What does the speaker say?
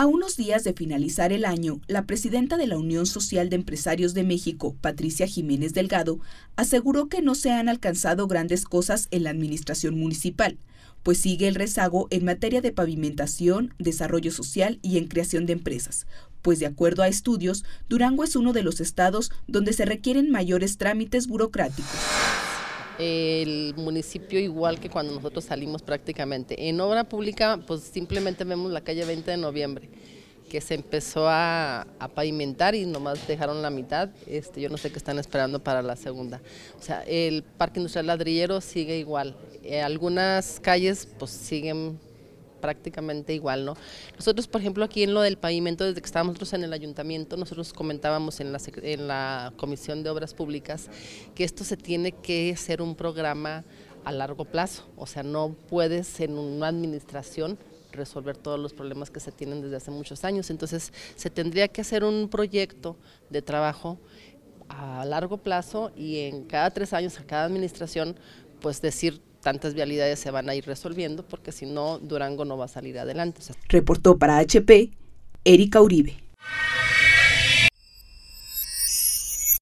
A unos días de finalizar el año, la presidenta de la Unión Social de Empresarios de México, Patricia Jiménez Delgado, aseguró que no se han alcanzado grandes cosas en la administración municipal, pues sigue el rezago en materia de pavimentación, desarrollo social y en creación de empresas, pues de acuerdo a estudios, Durango es uno de los estados donde se requieren mayores trámites burocráticos el municipio igual que cuando nosotros salimos prácticamente. En obra pública, pues simplemente vemos la calle 20 de noviembre, que se empezó a, pavimentar y nomás dejaron la mitad. Este, yo no sé qué están esperando para la segunda. O sea, el Parque Industrial Ladrillero sigue igual. Eh, algunas calles pues siguen prácticamente igual, ¿no? Nosotros, por ejemplo, aquí en lo del pavimento, desde que estábamos nosotros en el ayuntamiento, nosotros comentábamos en la, en la Comisión de Obras Públicas que esto se tiene que ser un programa a largo plazo, o sea, no puedes en una administración resolver todos los problemas que se tienen desde hace muchos años. Entonces, se tendría que hacer un proyecto de trabajo a largo plazo y en cada tres años, a cada administración, pues decir tantas vialidades se van a ir resolviendo porque si no Durango no va a salir adelante. Reportó para HP Erika Uribe.